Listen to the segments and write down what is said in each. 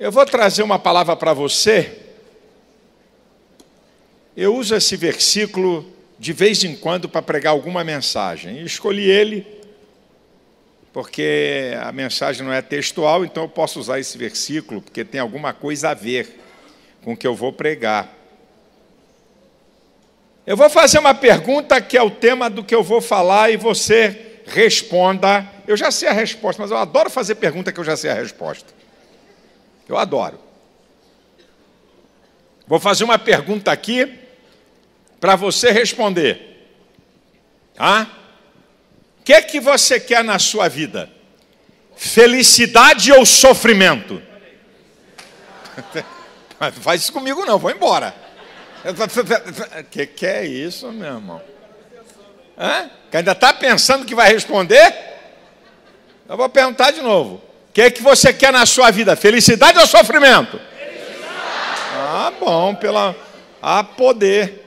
Eu vou trazer uma palavra para você. Eu uso esse versículo de vez em quando para pregar alguma mensagem. Eu escolhi ele porque a mensagem não é textual, então eu posso usar esse versículo porque tem alguma coisa a ver com o que eu vou pregar. Eu vou fazer uma pergunta que é o tema do que eu vou falar e você responda. Eu já sei a resposta, mas eu adoro fazer pergunta que eu já sei a resposta. Eu adoro. Vou fazer uma pergunta aqui para você responder. Tá? O que é que você quer na sua vida? Felicidade ou sofrimento? Faz isso comigo não, vou embora. Que que é isso, meu irmão? Hã? Que ainda está pensando que vai responder? Eu vou perguntar de novo. O que, é que você quer na sua vida? Felicidade ou sofrimento? Felicidade. Ah, bom, pela a poder.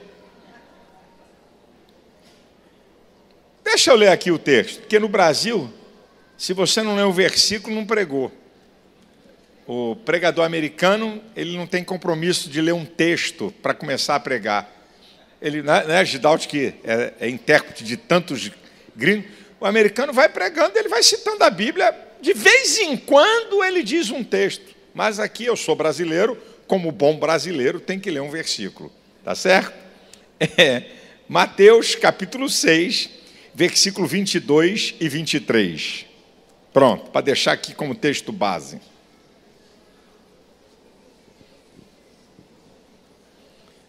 Deixa eu ler aqui o texto, porque no Brasil, se você não lê o versículo, não pregou. O pregador americano, ele não tem compromisso de ler um texto para começar a pregar. Ele, né, né Gidalt, que é, é intérprete de tantos gringos, o americano vai pregando, ele vai citando a Bíblia de vez em quando ele diz um texto, mas aqui eu sou brasileiro, como bom brasileiro, tem que ler um versículo, tá certo? É, Mateus capítulo 6, versículo 22 e 23. Pronto, para deixar aqui como texto base.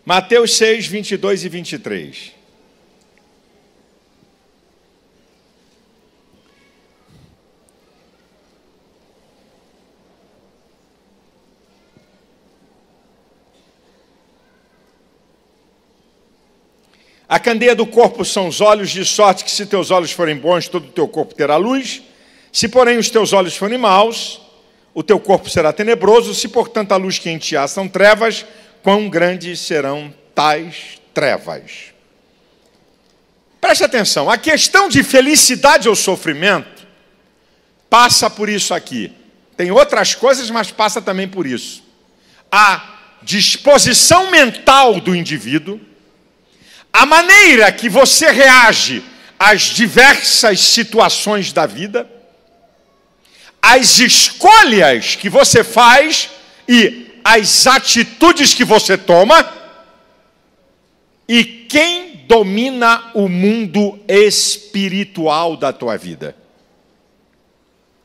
Mateus 6, 22 e 23. A candeia do corpo são os olhos, de sorte que se teus olhos forem bons, todo o teu corpo terá luz. Se, porém, os teus olhos forem maus, o teu corpo será tenebroso. Se, portanto, a luz que em ti há são trevas, quão grandes serão tais trevas? Preste atenção, a questão de felicidade ou sofrimento passa por isso aqui. Tem outras coisas, mas passa também por isso. A disposição mental do indivíduo a maneira que você reage às diversas situações da vida, as escolhas que você faz e as atitudes que você toma, e quem domina o mundo espiritual da tua vida.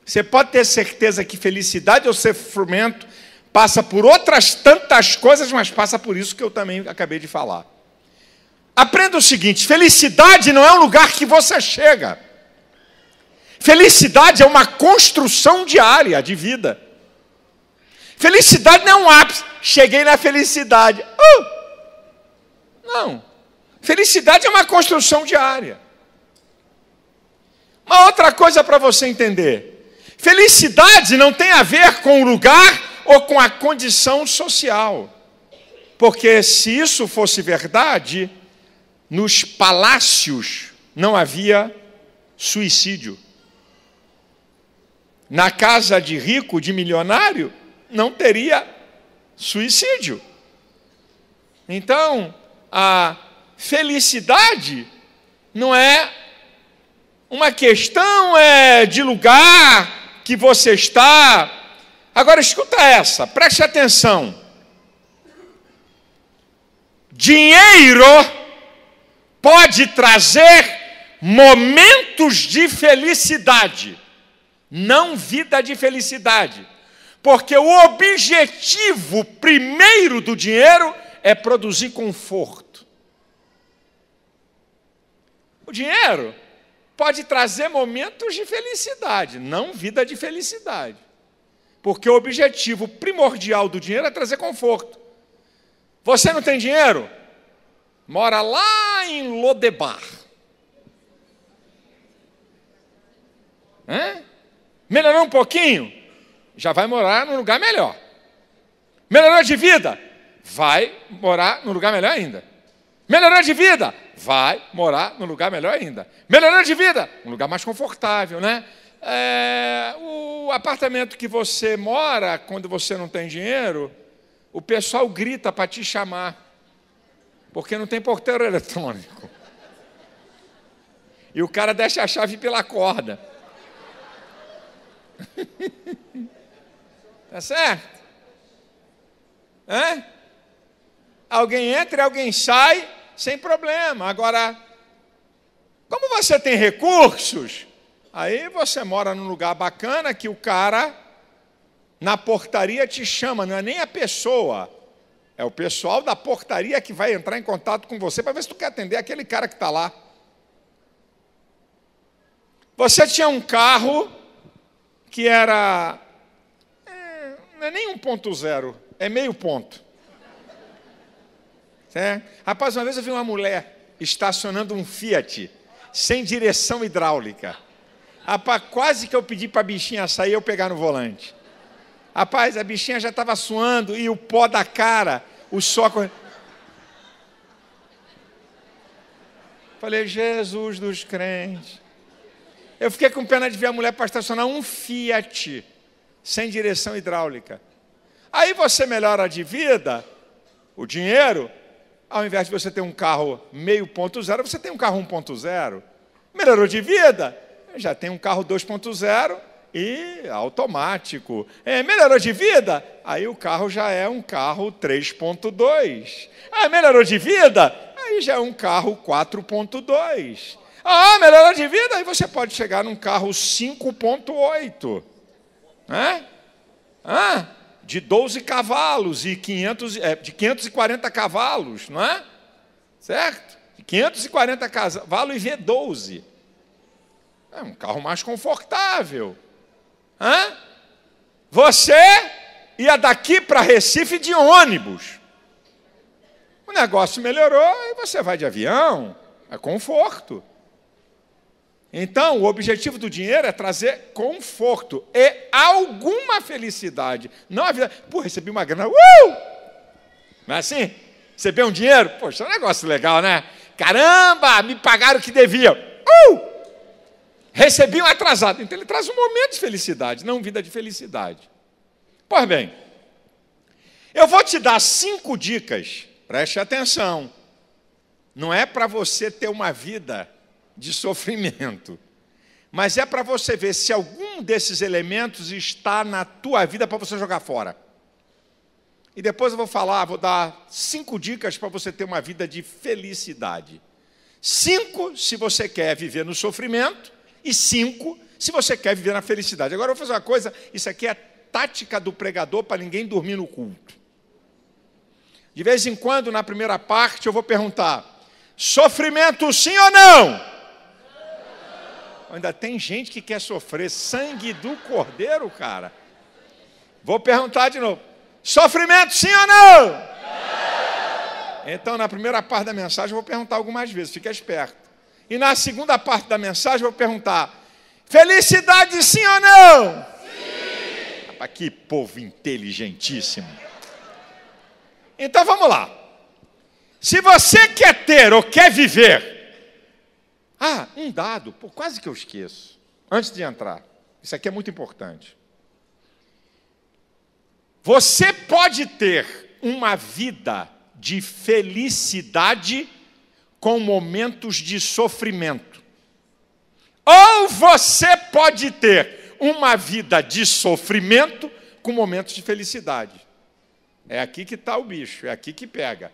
Você pode ter certeza que felicidade ou sofrimento passa por outras tantas coisas, mas passa por isso que eu também acabei de falar. Aprenda o seguinte: felicidade não é um lugar que você chega. Felicidade é uma construção diária de vida. Felicidade não é um ápice. Cheguei na felicidade. Uh! Não. Felicidade é uma construção diária. Uma outra coisa para você entender: felicidade não tem a ver com o lugar ou com a condição social. Porque se isso fosse verdade, nos palácios não havia suicídio. Na casa de rico, de milionário, não teria suicídio. Então, a felicidade não é uma questão é de lugar que você está. Agora escuta essa, preste atenção. Dinheiro pode trazer momentos de felicidade, não vida de felicidade. Porque o objetivo primeiro do dinheiro é produzir conforto. O dinheiro pode trazer momentos de felicidade, não vida de felicidade. Porque o objetivo primordial do dinheiro é trazer conforto. Você não tem dinheiro? mora lá em Lodebar. Hã? Melhorou um pouquinho? Já vai morar num lugar melhor. Melhorou de vida? Vai morar num lugar melhor ainda. Melhorou de vida? Vai morar num lugar melhor ainda. Melhorou de vida? Um lugar mais confortável, né? É, o apartamento que você mora, quando você não tem dinheiro, o pessoal grita para te chamar. Porque não tem porteiro eletrônico. E o cara deixa a chave pela corda. tá certo? Hã? Alguém entra e alguém sai sem problema. Agora, como você tem recursos, aí você mora num lugar bacana que o cara na portaria te chama, não é nem a pessoa é o pessoal da portaria que vai entrar em contato com você para ver se tu quer atender aquele cara que está lá. Você tinha um carro que era. É, não é nem 1,0, é meio ponto. É. Rapaz, uma vez eu vi uma mulher estacionando um Fiat sem direção hidráulica. Rapaz, quase que eu pedi para a bichinha sair e eu pegar no volante. Rapaz, a bichinha já estava suando e o pó da cara, o soco. Falei, Jesus dos crentes. Eu fiquei com pena de ver a mulher para estacionar um Fiat sem direção hidráulica. Aí você melhora de vida, o dinheiro, ao invés de você ter um carro meio ponto zero, você tem um carro 1.0. Melhorou de vida, já tem um carro 2.0 e automático. É, melhorou de vida? Aí o carro já é um carro 3.2. Ah, melhorou de vida? Aí já é um carro 4.2. Ah, melhorou de vida? Aí você pode chegar num carro 5.8. Né? Ah, de 12 cavalos e 500, é, de 540 cavalos, não é? Certo? 540 cavalos e V12. É um carro mais confortável. Hã? Você ia daqui para Recife de ônibus. O negócio melhorou e você vai de avião, é conforto. Então, o objetivo do dinheiro é trazer conforto e alguma felicidade. Não a vida, pô, recebi uma grana, uh! Não é assim? Receber um dinheiro, poxa, é um negócio legal, né? Caramba, me pagaram o que devia. Uh! Recebiam atrasado. Então ele traz um momento de felicidade, não vida de felicidade. Pois bem, eu vou te dar cinco dicas, preste atenção. Não é para você ter uma vida de sofrimento, mas é para você ver se algum desses elementos está na tua vida para você jogar fora. E depois eu vou falar, vou dar cinco dicas para você ter uma vida de felicidade. Cinco se você quer viver no sofrimento, e cinco se você quer viver na felicidade. Agora eu vou fazer uma coisa, isso aqui é a tática do pregador para ninguém dormir no culto. De vez em quando, na primeira parte, eu vou perguntar: sofrimento sim ou não? Ainda tem gente que quer sofrer sangue do cordeiro, cara. Vou perguntar de novo: sofrimento sim ou não? não. Então, na primeira parte da mensagem, eu vou perguntar algumas vezes, fica esperto. E na segunda parte da mensagem eu vou perguntar: felicidade sim ou não? Sim! Aqui que povo inteligentíssimo. Então vamos lá. Se você quer ter ou quer viver, ah, um dado, pô, quase que eu esqueço, antes de entrar, isso aqui é muito importante. Você pode ter uma vida de felicidade com momentos de sofrimento. Ou você pode ter uma vida de sofrimento com momentos de felicidade. É aqui que está o bicho, é aqui que pega.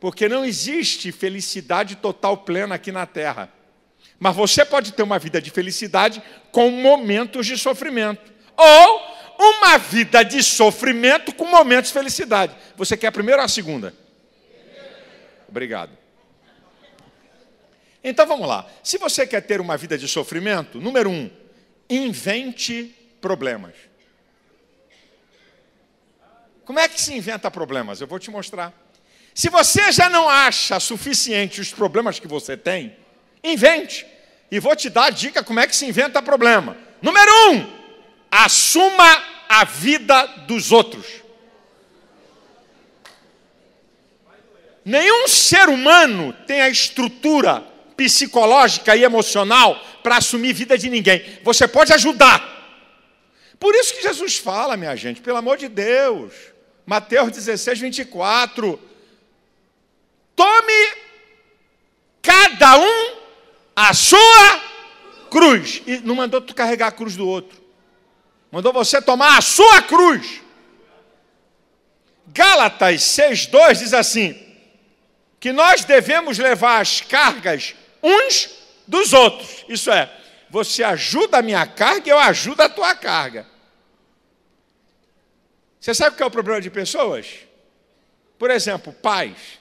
Porque não existe felicidade total plena aqui na Terra. Mas você pode ter uma vida de felicidade com momentos de sofrimento. Ou uma vida de sofrimento com momentos de felicidade. Você quer a primeira ou a segunda? Obrigado. Então vamos lá. Se você quer ter uma vida de sofrimento, número um, invente problemas. Como é que se inventa problemas? Eu vou te mostrar. Se você já não acha suficiente os problemas que você tem, invente. E vou te dar a dica como é que se inventa problema. Número um, assuma a vida dos outros. Nenhum ser humano tem a estrutura psicológica e emocional para assumir vida de ninguém. Você pode ajudar. Por isso que Jesus fala, minha gente, pelo amor de Deus. Mateus 16, 24. Tome cada um a sua cruz. E não mandou tu carregar a cruz do outro. Mandou você tomar a sua cruz. Gálatas 6,2 diz assim: que nós devemos levar as cargas uns dos outros. Isso é, você ajuda a minha carga, eu ajudo a tua carga. Você sabe o que é o problema de pessoas? Por exemplo, pais.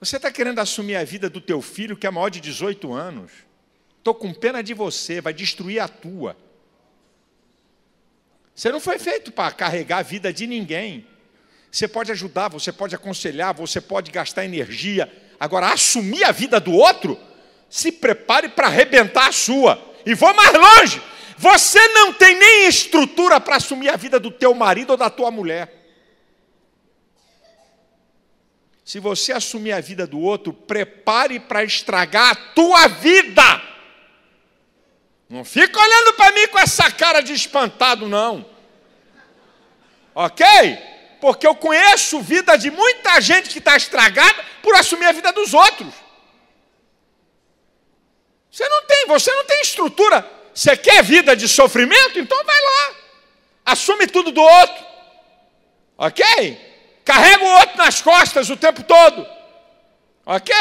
Você está querendo assumir a vida do teu filho que é maior de 18 anos. Estou com pena de você, vai destruir a tua. Você não foi feito para carregar a vida de ninguém. Você pode ajudar, você pode aconselhar, você pode gastar energia, Agora, assumir a vida do outro, se prepare para arrebentar a sua. E vou mais longe. Você não tem nem estrutura para assumir a vida do teu marido ou da tua mulher. Se você assumir a vida do outro, prepare para estragar a tua vida. Não fica olhando para mim com essa cara de espantado, não. Ok? Porque eu conheço vida de muita gente que está estragada por assumir a vida dos outros. Você não tem, você não tem estrutura. Você quer vida de sofrimento? Então vai lá. Assume tudo do outro. Ok? Carrega o outro nas costas o tempo todo. Ok?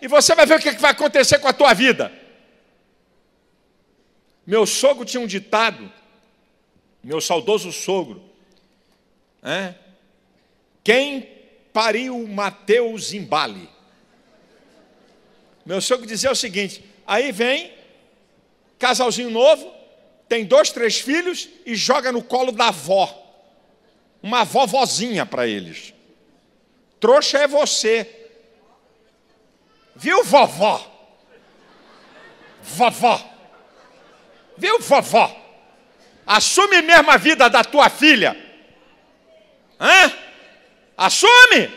E você vai ver o que é vai acontecer com a tua vida. Meu sogro tinha um ditado, meu saudoso sogro, é? Quem pariu Mateus Embale? Meu sogro dizia o seguinte: aí vem casalzinho novo, tem dois, três filhos e joga no colo da avó. Uma vovozinha para eles. Trouxa é você. Viu, vovó? Vovó. Viu, vovó? Assume mesmo a vida da tua filha. Hã? Assume!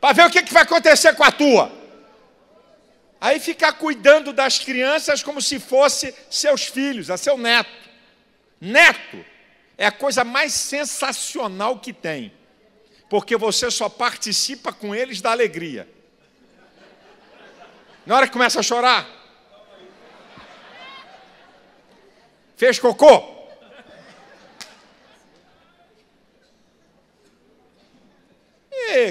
Para ver o que, que vai acontecer com a tua. Aí ficar cuidando das crianças como se fosse seus filhos, a é seu neto. Neto é a coisa mais sensacional que tem, porque você só participa com eles da alegria. Na hora que começa a chorar, fez cocô,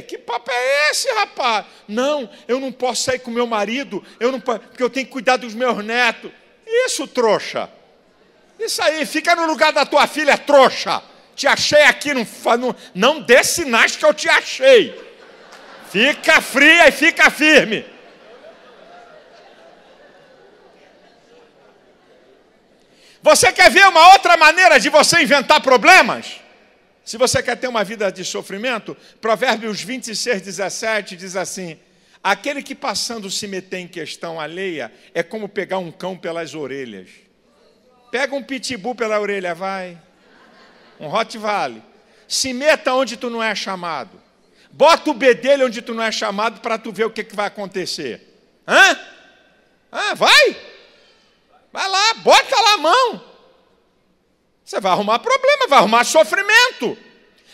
Que papo é esse, rapaz? Não, eu não posso sair com meu marido, eu não, porque eu tenho que cuidar dos meus netos. Isso, trouxa. Isso aí, fica no lugar da tua filha, trouxa. Te achei aqui, não, não, não dê sinais que eu te achei. Fica fria e fica firme. Você quer ver uma outra maneira de você inventar problemas? Se você quer ter uma vida de sofrimento, Provérbios 26, 17 diz assim: Aquele que passando se meter em questão alheia é como pegar um cão pelas orelhas. Pega um pitbull pela orelha, vai. Um Rottweiler. Se meta onde tu não é chamado. Bota o bedelho onde tu não é chamado para tu ver o que, que vai acontecer. Hã? Ah, vai? Vai lá, bota lá a mão. Você vai arrumar problema, vai arrumar sofrimento.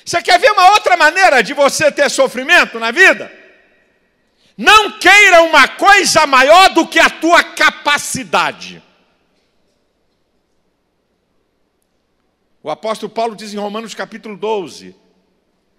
Você quer ver uma outra maneira de você ter sofrimento na vida? Não queira uma coisa maior do que a tua capacidade. O apóstolo Paulo diz em Romanos capítulo 12: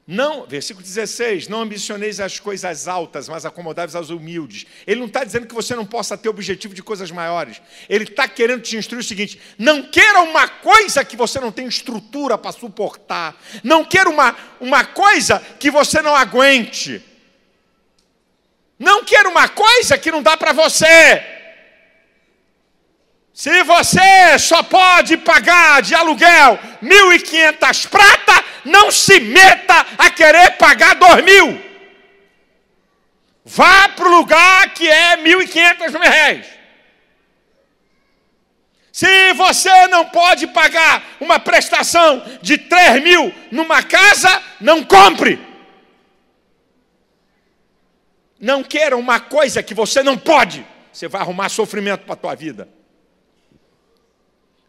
não, versículo 16, não ambicioneis as coisas altas, mas acomodáveis aos humildes. Ele não está dizendo que você não possa ter objetivo de coisas maiores. Ele está querendo te instruir o seguinte: não queira uma coisa que você não tem estrutura para suportar. Não queira uma, uma coisa que você não aguente. Não queira uma coisa que não dá para você. Se você só pode pagar de aluguel 1.500 prata, não se meta a querer pagar dois mil. Vá para o lugar que é mil e quinhentos reais. Se você não pode pagar uma prestação de três mil numa casa, não compre. Não queira uma coisa que você não pode. Você vai arrumar sofrimento para a tua vida.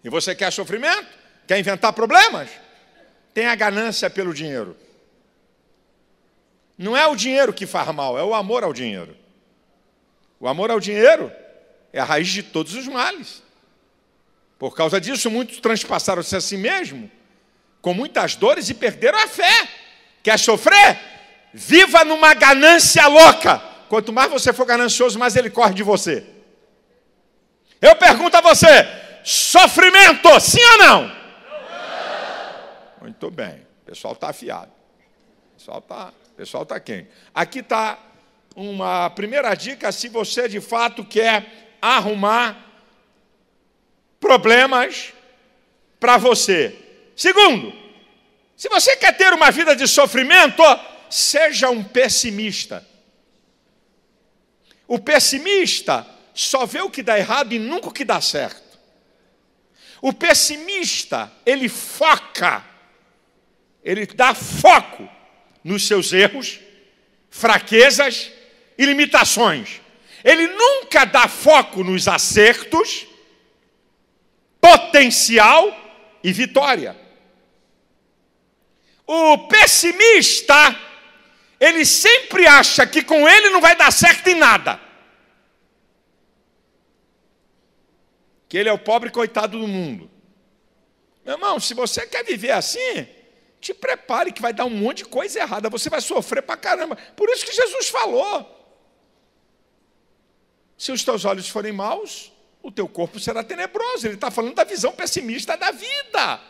E você quer sofrimento? Quer inventar problemas? tem a ganância pelo dinheiro. Não é o dinheiro que faz mal, é o amor ao dinheiro. O amor ao dinheiro é a raiz de todos os males. Por causa disso, muitos transpassaram-se a si mesmo, com muitas dores, e perderam a fé. Quer sofrer? Viva numa ganância louca. Quanto mais você for ganancioso, mais ele corre de você. Eu pergunto a você: sofrimento, sim ou não? Muito bem. O pessoal está afiado. O pessoal está pessoal tá quente. Aqui está uma primeira dica se você de fato quer arrumar problemas para você. Segundo, se você quer ter uma vida de sofrimento, seja um pessimista. O pessimista só vê o que dá errado e nunca o que dá certo. O pessimista, ele foca ele dá foco nos seus erros, fraquezas e limitações. Ele nunca dá foco nos acertos, potencial e vitória. O pessimista, ele sempre acha que com ele não vai dar certo em nada. Que ele é o pobre coitado do mundo. Meu irmão, se você quer viver assim, te prepare que vai dar um monte de coisa errada, você vai sofrer para caramba. Por isso que Jesus falou: se os teus olhos forem maus, o teu corpo será tenebroso. Ele está falando da visão pessimista da vida.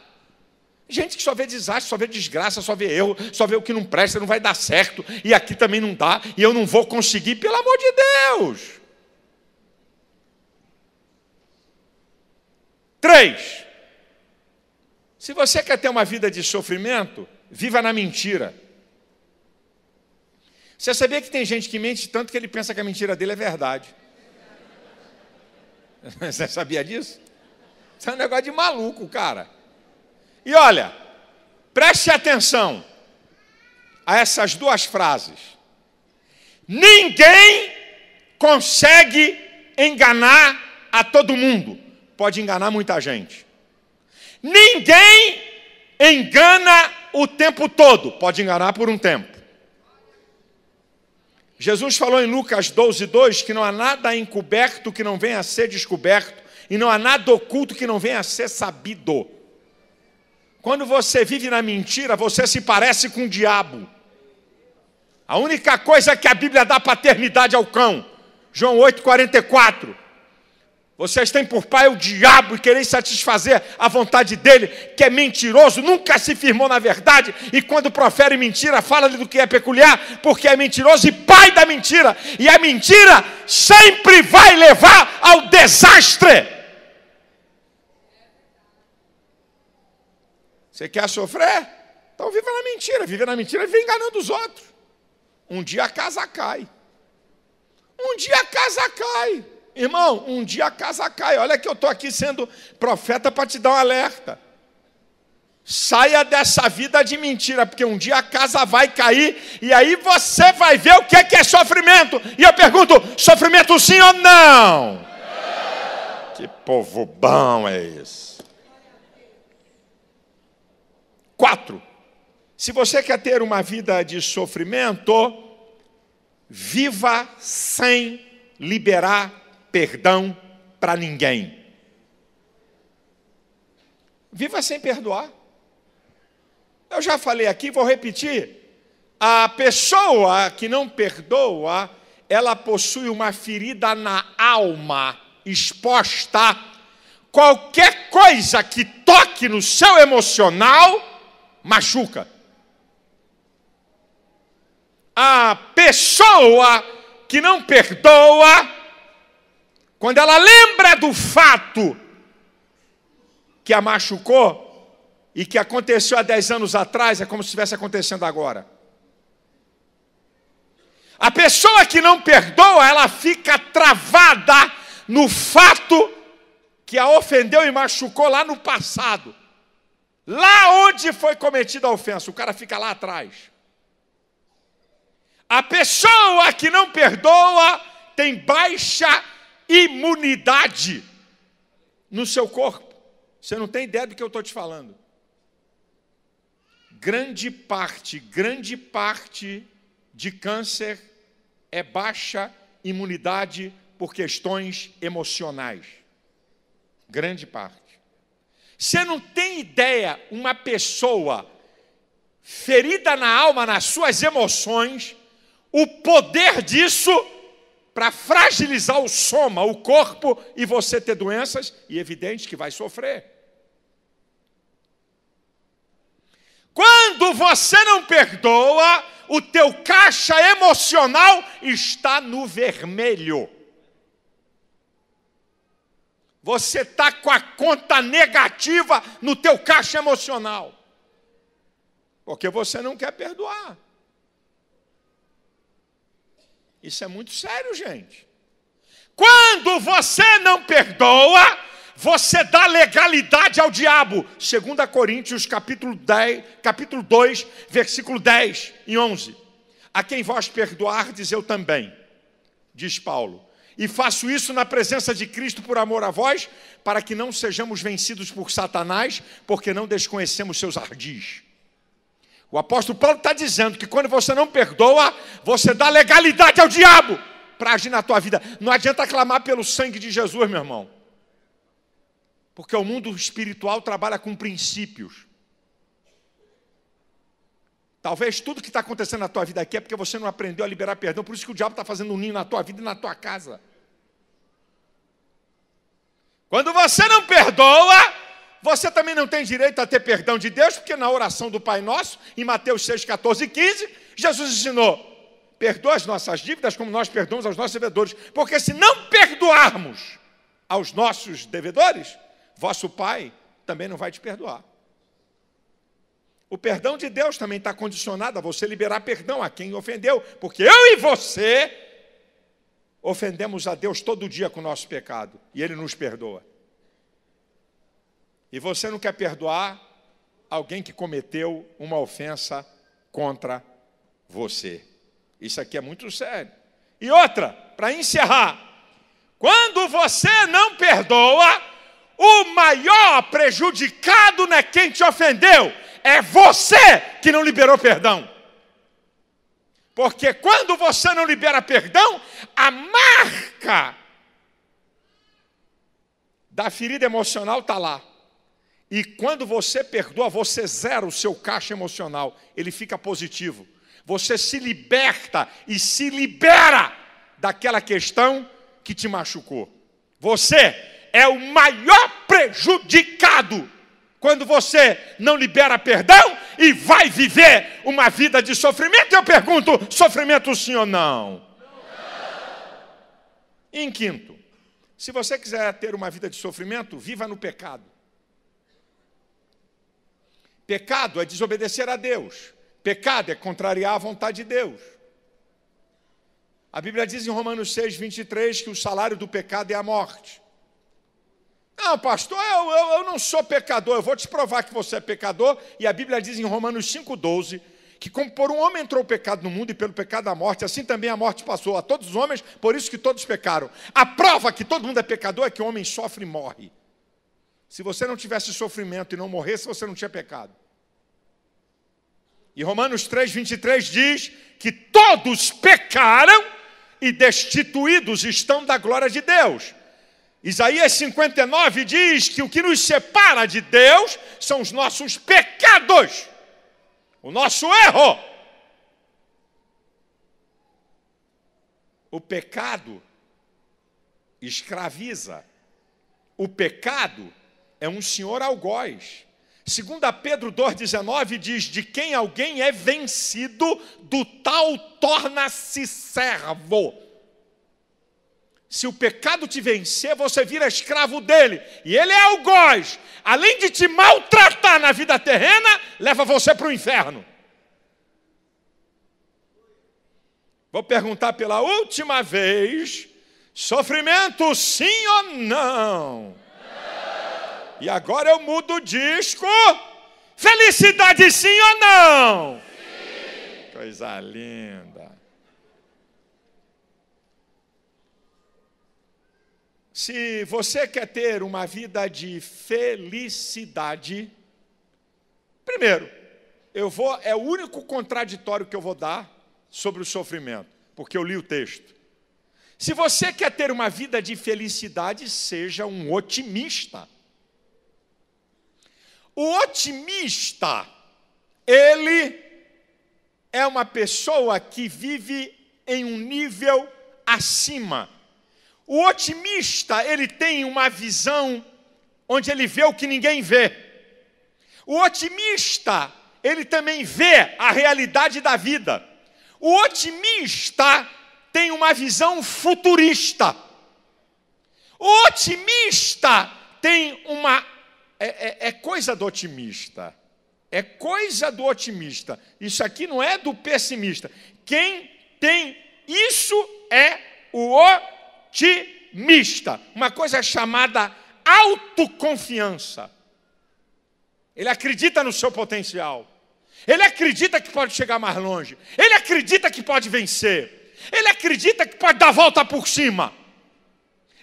Gente que só vê desastre, só vê desgraça, só vê erro, só vê o que não presta, não vai dar certo, e aqui também não dá, e eu não vou conseguir, pelo amor de Deus. Três. Se você quer ter uma vida de sofrimento, viva na mentira. Você sabia que tem gente que mente tanto que ele pensa que a mentira dele é verdade? Você sabia disso? Isso é um negócio de maluco, cara. E olha, preste atenção a essas duas frases. Ninguém consegue enganar a todo mundo. Pode enganar muita gente. Ninguém engana o tempo todo, pode enganar por um tempo. Jesus falou em Lucas 12, 2 que não há nada encoberto que não venha a ser descoberto, e não há nada oculto que não venha a ser sabido. Quando você vive na mentira, você se parece com o diabo. A única coisa que a Bíblia dá paternidade ao é cão, João 8, 44. Vocês têm por pai o diabo e querem satisfazer a vontade dele, que é mentiroso, nunca se firmou na verdade, e quando profere mentira, fala do que é peculiar, porque é mentiroso e pai da mentira. E a mentira sempre vai levar ao desastre. Você quer sofrer? Então viva na mentira. Vive na mentira e vem enganando os outros. Um dia a casa cai. Um dia a casa cai. Irmão, um dia a casa cai. Olha que eu estou aqui sendo profeta para te dar um alerta. Saia dessa vida de mentira, porque um dia a casa vai cair e aí você vai ver o que é, que é sofrimento. E eu pergunto: sofrimento sim ou não? É. Que povo bom é esse? Quatro. Se você quer ter uma vida de sofrimento, viva sem liberar perdão para ninguém. Viva sem perdoar. Eu já falei aqui, vou repetir. A pessoa que não perdoa, ela possui uma ferida na alma exposta. Qualquer coisa que toque no seu emocional machuca. A pessoa que não perdoa, quando ela lembra do fato que a machucou e que aconteceu há 10 anos atrás, é como se estivesse acontecendo agora. A pessoa que não perdoa, ela fica travada no fato que a ofendeu e machucou lá no passado. Lá onde foi cometida a ofensa, o cara fica lá atrás. A pessoa que não perdoa tem baixa imunidade no seu corpo. Você não tem ideia do que eu estou te falando. Grande parte, grande parte de câncer é baixa imunidade por questões emocionais. Grande parte. Você não tem ideia, uma pessoa ferida na alma, nas suas emoções, o poder disso para fragilizar o soma, o corpo, e você ter doenças, e evidente que vai sofrer. Quando você não perdoa, o teu caixa emocional está no vermelho. Você está com a conta negativa no teu caixa emocional. Porque você não quer perdoar. Isso é muito sério, gente. Quando você não perdoa, você dá legalidade ao diabo. 2 Coríntios, capítulo, 10, capítulo 2, versículo 10 e 11. A quem vós perdoardes, eu também, diz Paulo. E faço isso na presença de Cristo por amor a vós, para que não sejamos vencidos por Satanás, porque não desconhecemos seus ardis. O apóstolo Paulo está dizendo que quando você não perdoa, você dá legalidade ao diabo para agir na tua vida. Não adianta clamar pelo sangue de Jesus, meu irmão. Porque o mundo espiritual trabalha com princípios. Talvez tudo que está acontecendo na tua vida aqui é porque você não aprendeu a liberar perdão. Por isso que o diabo está fazendo um ninho na tua vida e na tua casa. Quando você não perdoa, você também não tem direito a ter perdão de Deus, porque na oração do Pai Nosso, em Mateus 6, 14 e 15, Jesus ensinou: perdoa as nossas dívidas como nós perdoamos aos nossos devedores, porque se não perdoarmos aos nossos devedores, vosso Pai também não vai te perdoar. O perdão de Deus também está condicionado a você liberar perdão a quem ofendeu, porque eu e você ofendemos a Deus todo dia com o nosso pecado e Ele nos perdoa. E você não quer perdoar alguém que cometeu uma ofensa contra você. Isso aqui é muito sério. E outra, para encerrar, quando você não perdoa, o maior prejudicado não é quem te ofendeu, é você que não liberou perdão. Porque quando você não libera perdão, a marca da ferida emocional está lá. E quando você perdoa, você zera o seu caixa emocional, ele fica positivo. Você se liberta e se libera daquela questão que te machucou. Você é o maior prejudicado quando você não libera perdão e vai viver uma vida de sofrimento. Eu pergunto: sofrimento sim ou não? não. Em quinto, se você quiser ter uma vida de sofrimento, viva no pecado. Pecado é desobedecer a Deus. Pecado é contrariar a vontade de Deus. A Bíblia diz em Romanos 6, 23 que o salário do pecado é a morte. Não, pastor, eu, eu, eu não sou pecador, eu vou te provar que você é pecador. E a Bíblia diz em Romanos 5, 12 que como por um homem entrou o pecado no mundo e pelo pecado a morte, assim também a morte passou a todos os homens, por isso que todos pecaram. A prova que todo mundo é pecador é que o homem sofre e morre. Se você não tivesse sofrimento e não morresse, você não tinha pecado. E Romanos 3, 23 diz que todos pecaram e destituídos estão da glória de Deus. Isaías 59 diz que o que nos separa de Deus são os nossos pecados, o nosso erro. O pecado escraviza, o pecado é um senhor algoz. Segunda Pedro 2,19 diz: De quem alguém é vencido, do tal torna-se servo. Se o pecado te vencer, você vira escravo dele. E ele é algoz. Além de te maltratar na vida terrena, leva você para o inferno. Vou perguntar pela última vez: sofrimento sim ou não? E agora eu mudo o disco. Felicidade sim ou não? Sim. Coisa linda. Se você quer ter uma vida de felicidade, primeiro, eu vou é o único contraditório que eu vou dar sobre o sofrimento, porque eu li o texto. Se você quer ter uma vida de felicidade, seja um otimista. O otimista, ele é uma pessoa que vive em um nível acima. O otimista, ele tem uma visão onde ele vê o que ninguém vê. O otimista, ele também vê a realidade da vida. O otimista tem uma visão futurista. O otimista tem uma é, é, é coisa do otimista. É coisa do otimista. Isso aqui não é do pessimista. Quem tem isso é o otimista. Uma coisa chamada autoconfiança. Ele acredita no seu potencial. Ele acredita que pode chegar mais longe. Ele acredita que pode vencer. Ele acredita que pode dar volta por cima.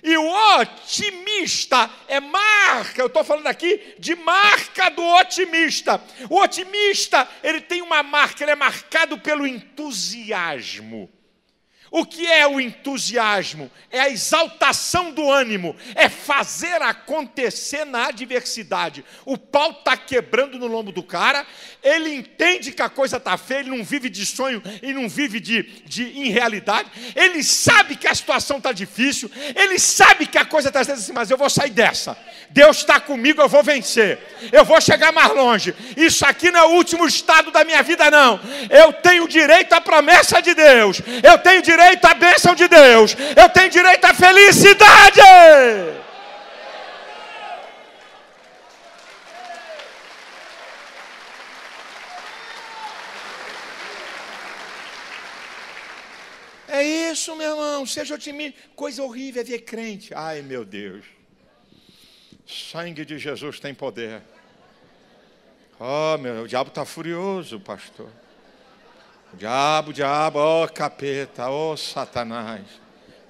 E o otimista é marca, eu estou falando aqui de marca do otimista. O otimista, ele tem uma marca, ele é marcado pelo entusiasmo. O que é o entusiasmo? É a exaltação do ânimo, é fazer acontecer na adversidade. O pau está quebrando no lombo do cara, ele entende que a coisa está feia, ele não vive de sonho e não vive de, de irrealidade, ele sabe que a situação está difícil, ele sabe que a coisa está assim, mas eu vou sair dessa. Deus está comigo, eu vou vencer, eu vou chegar mais longe. Isso aqui não é o último estado da minha vida, não. Eu tenho direito à promessa de Deus, eu tenho direito direito à bênção de Deus, eu tenho direito à felicidade. É isso, meu irmão, seja otimista. Coisa horrível é ver crente. Ai, meu Deus. Sangue de Jesus tem poder. Oh, meu, o diabo está furioso, pastor. Diabo, diabo, ó oh, capeta, ó oh, Satanás,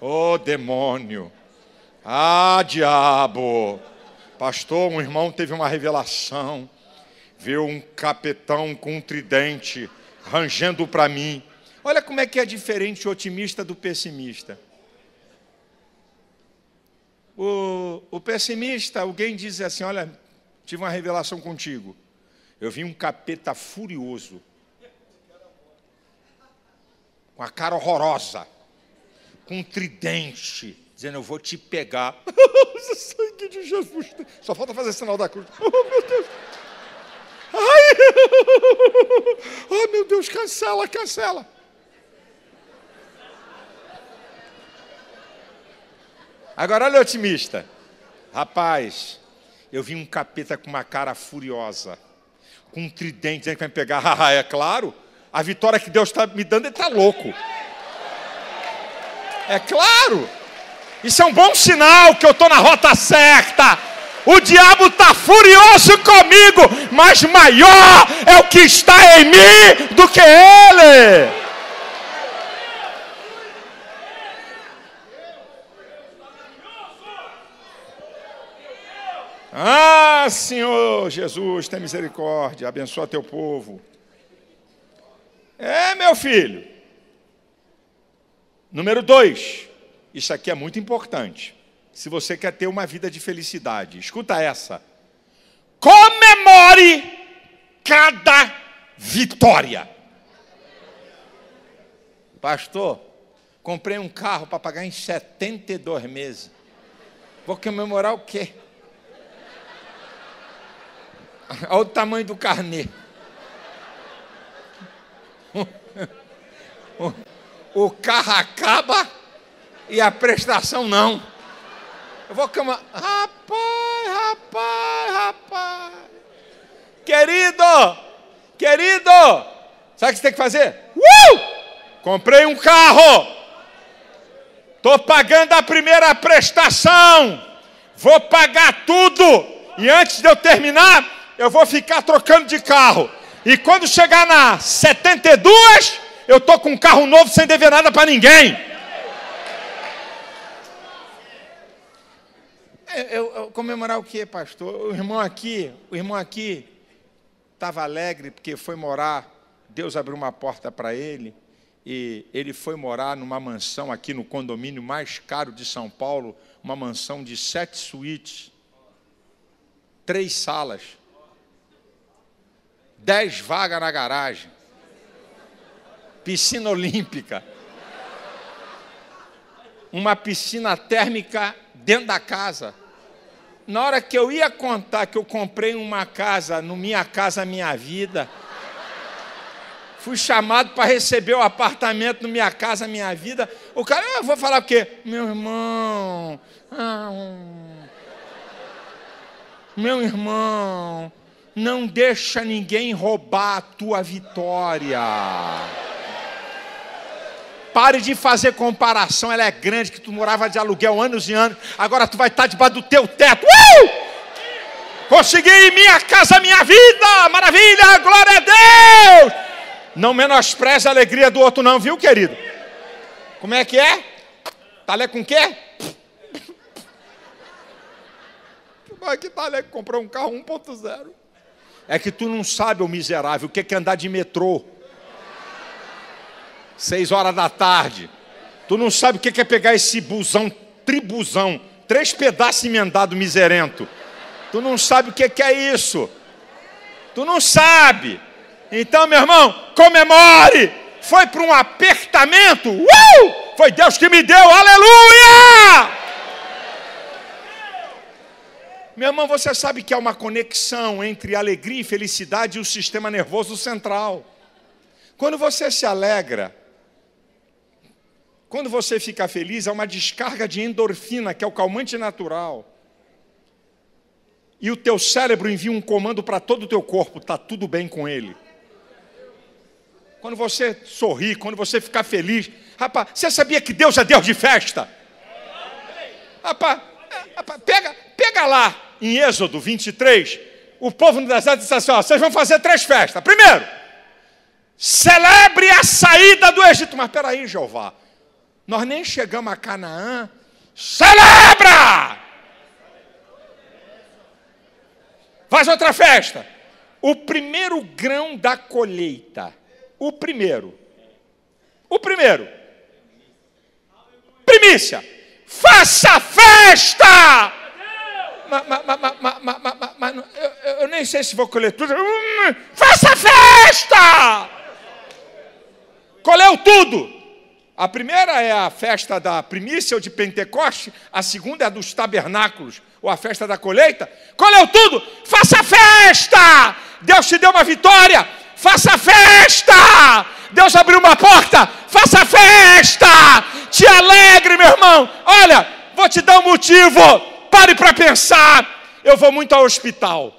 ó oh, demônio. Ah, diabo. Pastor, um irmão teve uma revelação. Viu um capetão com um tridente rangendo para mim. Olha como é que é diferente o otimista do pessimista. O, o pessimista, alguém diz assim: Olha, tive uma revelação contigo. Eu vi um capeta furioso com a cara horrorosa, com um tridente, dizendo: Eu vou te pegar. o sangue de Jesus. Só falta fazer sinal da cruz. Oh, meu Deus. Ai, oh, meu Deus, cancela, cancela. Agora, olha otimista. Rapaz, eu vi um capeta com uma cara furiosa, com um tridente dizendo que vai me pegar. Ah, é claro. A vitória que Deus está me dando, ele está louco. É claro. Isso é um bom sinal que eu estou na rota certa. O diabo está furioso comigo, mas maior é o que está em mim do que ele. Ah, Senhor Jesus, tem misericórdia, abençoa teu povo meu filho? Número dois, isso aqui é muito importante. Se você quer ter uma vida de felicidade, escuta essa. Comemore cada vitória. Pastor, comprei um carro para pagar em 72 meses. Vou comemorar o quê? Olha o tamanho do carnê. O, o carro acaba e a prestação não. Eu vou cama. Rapaz, rapaz, rapaz. Querido, querido, sabe o que você tem que fazer? Uh! Comprei um carro. Estou pagando a primeira prestação. Vou pagar tudo. E antes de eu terminar, eu vou ficar trocando de carro. E quando chegar na 72, eu estou com um carro novo sem dever nada para ninguém. Eu, é, eu, eu, comemorar o que, pastor? O irmão aqui, o irmão aqui estava alegre porque foi morar. Deus abriu uma porta para ele e ele foi morar numa mansão aqui no condomínio mais caro de São Paulo, uma mansão de sete suítes, três salas, dez vagas na garagem piscina olímpica, uma piscina térmica dentro da casa. Na hora que eu ia contar que eu comprei uma casa no Minha Casa Minha Vida, fui chamado para receber o apartamento no Minha Casa Minha Vida, o cara, ah, eu vou falar o quê? Meu irmão, ah, meu irmão, não deixa ninguém roubar a tua vitória pare de fazer comparação, ela é grande, que tu morava de aluguel anos e anos, agora tu vai estar debaixo do teu teto. Uh! Consegui minha casa, minha vida, maravilha, glória a Deus! Não menospreze a alegria do outro, não, viu, querido? Como é que é? Talé com quê? É que talé que comprou um carro 1.0. É que tu não sabe, o miserável, o é que é andar de metrô. Seis horas da tarde. Tu não sabe o que é pegar esse busão, tribusão, três pedaços emendado miserento. Tu não sabe o que é isso. Tu não sabe. Então, meu irmão, comemore. Foi para um apertamento. Uh! Foi Deus que me deu. Aleluia! Meu irmão, você sabe que há uma conexão entre alegria e felicidade e o sistema nervoso central. Quando você se alegra, quando você fica feliz, há uma descarga de endorfina, que é o calmante natural. E o teu cérebro envia um comando para todo o teu corpo, está tudo bem com ele. Quando você sorri, quando você ficar feliz, rapaz, você sabia que Deus é Deus de festa? Rapaz, é, rapaz pega, pega lá em Êxodo 23, o povo no deserto disse assim: ó, vocês vão fazer três festas. Primeiro, celebre a saída do Egito. Mas peraí, Jeová, nós nem chegamos a Canaã. Celebra! Faz outra festa. O primeiro grão da colheita. O primeiro. O primeiro. Primícia. Faça festa! Mas, eu, nem sei se vou colher tudo. Hum, faça festa! Colheu tudo. A primeira é a festa da primícia ou de Pentecoste, a segunda é a dos tabernáculos, ou a festa da colheita. Colheu tudo, faça festa! Deus te deu uma vitória, faça festa! Deus abriu uma porta, faça festa! Te alegre, meu irmão. Olha, vou te dar um motivo. Pare para pensar. Eu vou muito ao hospital.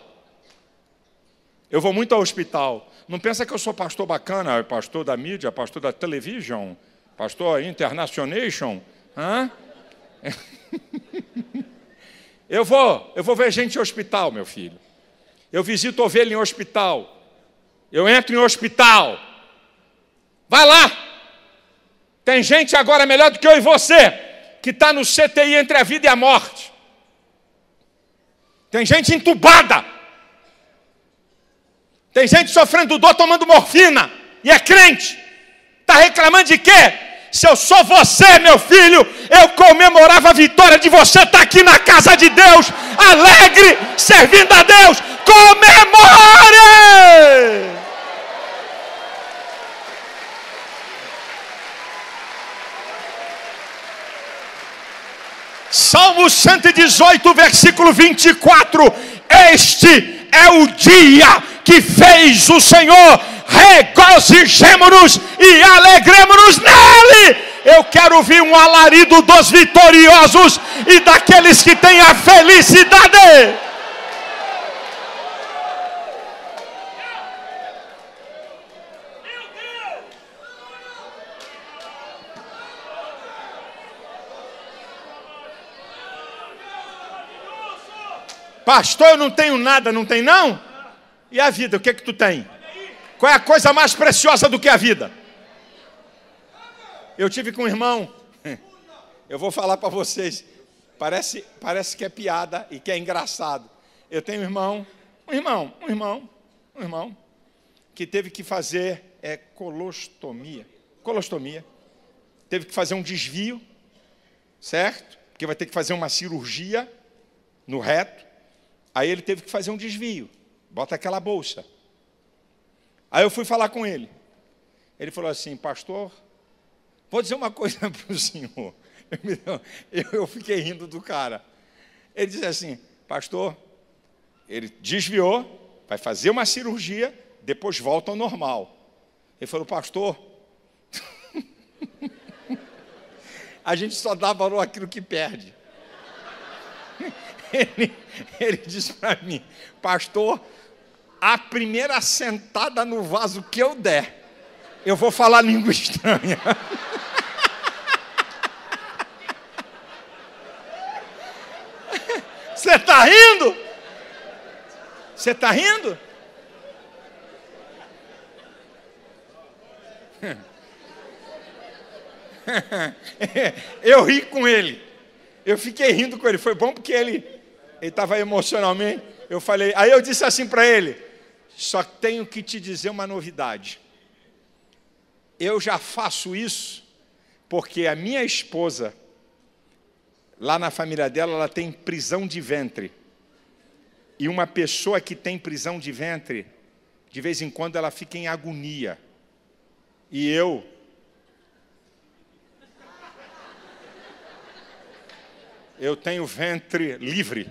Eu vou muito ao hospital. Não pensa que eu sou pastor bacana, pastor da mídia, pastor da televisão. Pastor, Internacionation? Hã? Eu vou, eu vou ver gente em hospital, meu filho. Eu visito ovelha em hospital. Eu entro em hospital. Vai lá. Tem gente agora melhor do que eu e você, que está no CTI entre a vida e a morte. Tem gente entubada. Tem gente sofrendo dor tomando morfina. E é crente. Está reclamando de quê? Se eu sou você, meu filho, eu comemorava a vitória de você estar tá aqui na casa de Deus, alegre, servindo a Deus. Comemore! Salmo 118, versículo 24. Este é o dia que fez o Senhor, regozijemo-nos e alegremos-nos nele. Eu quero ouvir um alarido dos vitoriosos e daqueles que têm a felicidade. Pastor, eu não tenho nada, não tem não? E a vida, o que é que tu tem? Qual é a coisa mais preciosa do que a vida? Eu tive com um irmão, eu vou falar para vocês, parece, parece que é piada e que é engraçado. Eu tenho um irmão, um irmão, um irmão, um irmão, que teve que fazer é, colostomia. Colostomia. Teve que fazer um desvio, certo? Porque vai ter que fazer uma cirurgia no reto. Aí ele teve que fazer um desvio bota aquela bolsa. Aí eu fui falar com ele. Ele falou assim, pastor, vou dizer uma coisa para o senhor. Eu, eu fiquei rindo do cara. Ele disse assim, pastor, ele desviou, vai fazer uma cirurgia, depois volta ao normal. Ele falou, pastor, a gente só dá valor aquilo que perde. Ele, ele disse para mim, pastor, a primeira sentada no vaso que eu der, eu vou falar língua estranha. Você está rindo? Você está rindo? Eu ri com ele. Eu fiquei rindo com ele. Foi bom porque ele estava emocionalmente. Eu falei. Aí eu disse assim para ele: só tenho que te dizer uma novidade. Eu já faço isso porque a minha esposa, lá na família dela, ela tem prisão de ventre. E uma pessoa que tem prisão de ventre, de vez em quando ela fica em agonia. E eu. Eu tenho ventre livre.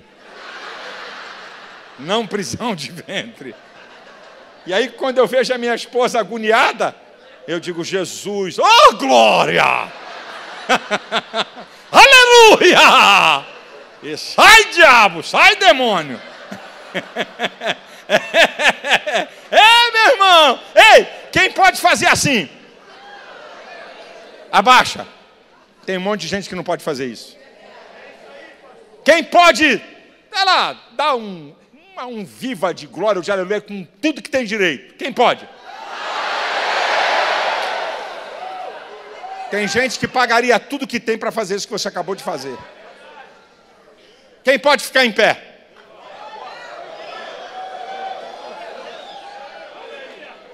Não prisão de ventre. E aí, quando eu vejo a minha esposa agoniada, eu digo: Jesus, oh glória! Aleluia! E sai, diabo, sai, demônio! Ei, é, meu irmão! Ei, quem pode fazer assim? Abaixa. Tem um monte de gente que não pode fazer isso. Quem pode, Vai lá, dá um uma, um viva de glória, de aleluia, com tudo que tem direito. Quem pode? Tem gente que pagaria tudo que tem para fazer isso que você acabou de fazer. Quem pode ficar em pé?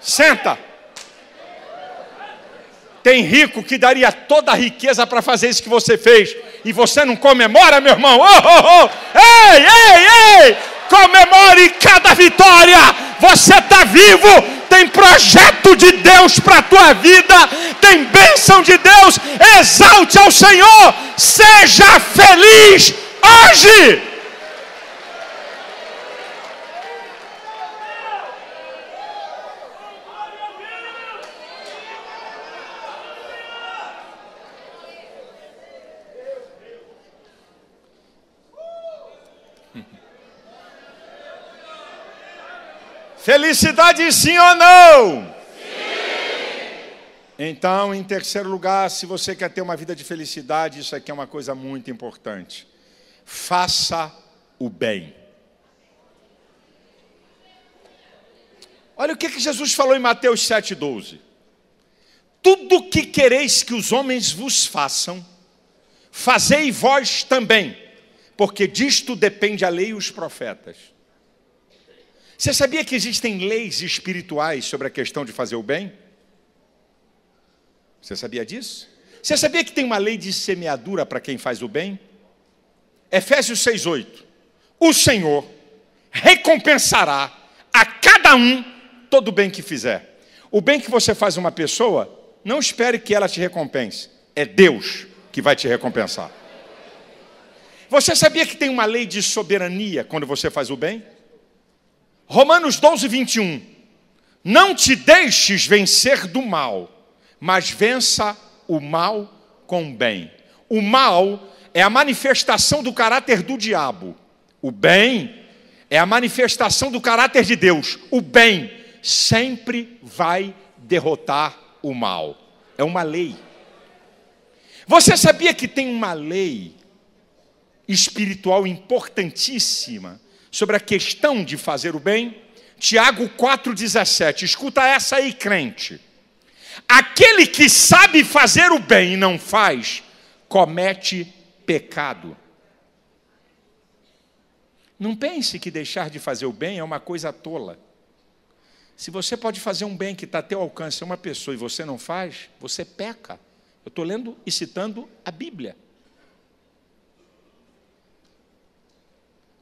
Senta. Tem rico que daria toda a riqueza para fazer isso que você fez. E você não comemora, meu irmão. Oh, oh, oh. Ei, ei, ei comemore cada vitória. Você está vivo, tem projeto de Deus para a tua vida, tem bênção de Deus. Exalte ao Senhor, seja feliz hoje. Felicidade sim ou não? Sim. Então, em terceiro lugar, se você quer ter uma vida de felicidade, isso aqui é uma coisa muito importante. Faça o bem. Olha o que, que Jesus falou em Mateus 7,12. Tudo o que quereis que os homens vos façam, fazei vós também, porque disto depende a lei e os profetas. Você sabia que existem leis espirituais sobre a questão de fazer o bem? Você sabia disso? Você sabia que tem uma lei de semeadura para quem faz o bem? Efésios 6:8. O Senhor recompensará a cada um todo o bem que fizer. O bem que você faz a uma pessoa, não espere que ela te recompense. É Deus que vai te recompensar. Você sabia que tem uma lei de soberania quando você faz o bem? Romanos 12, 21. Não te deixes vencer do mal, mas vença o mal com o bem. O mal é a manifestação do caráter do diabo. O bem é a manifestação do caráter de Deus. O bem sempre vai derrotar o mal. É uma lei. Você sabia que tem uma lei espiritual importantíssima sobre a questão de fazer o bem, Tiago 4,17. Escuta essa aí, crente. Aquele que sabe fazer o bem e não faz, comete pecado. Não pense que deixar de fazer o bem é uma coisa tola. Se você pode fazer um bem que está a teu alcance a é uma pessoa e você não faz, você peca. Eu estou lendo e citando a Bíblia.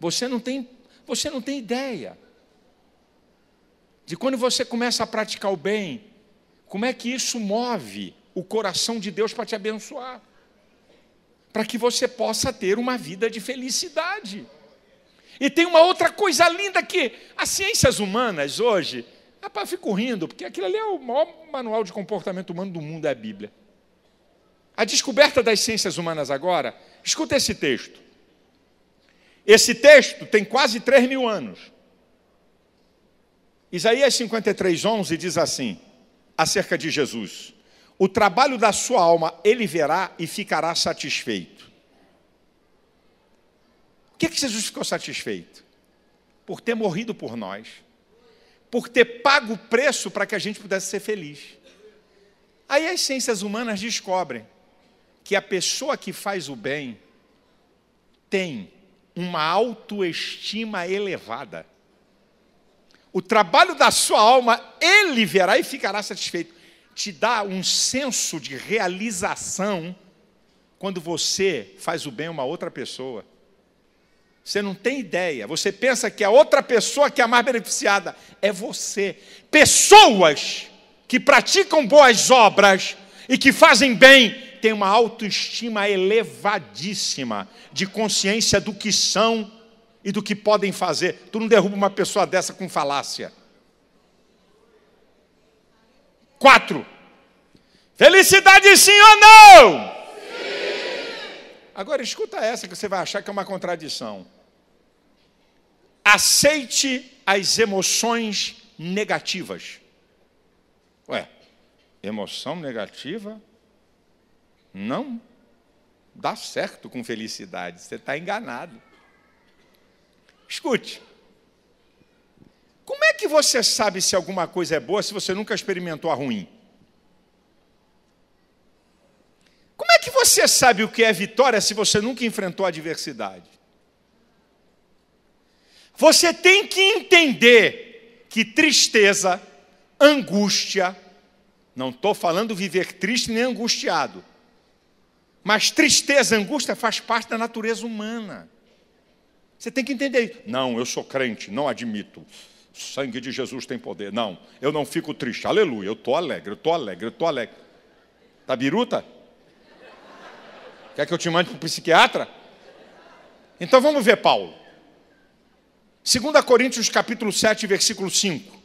Você não tem você não tem ideia de quando você começa a praticar o bem, como é que isso move o coração de Deus para te abençoar, para que você possa ter uma vida de felicidade. E tem uma outra coisa linda que as ciências humanas hoje, rapaz, eu fico rindo, porque aquilo ali é o maior manual de comportamento humano do mundo, é a Bíblia. A descoberta das ciências humanas agora, escuta esse texto. Esse texto tem quase 3 mil anos. Isaías 53, 11 diz assim, acerca de Jesus: O trabalho da sua alma ele verá e ficará satisfeito. O que, é que Jesus ficou satisfeito? Por ter morrido por nós, por ter pago o preço para que a gente pudesse ser feliz. Aí as ciências humanas descobrem que a pessoa que faz o bem tem uma autoestima elevada. O trabalho da sua alma, ele verá e ficará satisfeito. Te dá um senso de realização quando você faz o bem a uma outra pessoa. Você não tem ideia. Você pensa que a outra pessoa que é a mais beneficiada é você. Pessoas que praticam boas obras e que fazem bem tem uma autoestima elevadíssima, de consciência do que são e do que podem fazer. Tu não derruba uma pessoa dessa com falácia. Quatro. Felicidade sim ou não? Sim. Agora escuta essa que você vai achar que é uma contradição. Aceite as emoções negativas. Ué, emoção negativa? Não dá certo com felicidade, você está enganado. Escute. Como é que você sabe se alguma coisa é boa se você nunca experimentou a ruim? Como é que você sabe o que é vitória se você nunca enfrentou a adversidade? Você tem que entender que tristeza, angústia, não estou falando viver triste nem angustiado, mas tristeza, angústia faz parte da natureza humana. Você tem que entender isso. Não, eu sou crente, não admito. O sangue de Jesus tem poder. Não, eu não fico triste. Aleluia, eu estou alegre, eu estou alegre, eu estou alegre. Está biruta? Quer que eu te mande para o psiquiatra? Então vamos ver Paulo. 2 Coríntios capítulo 7, versículo 5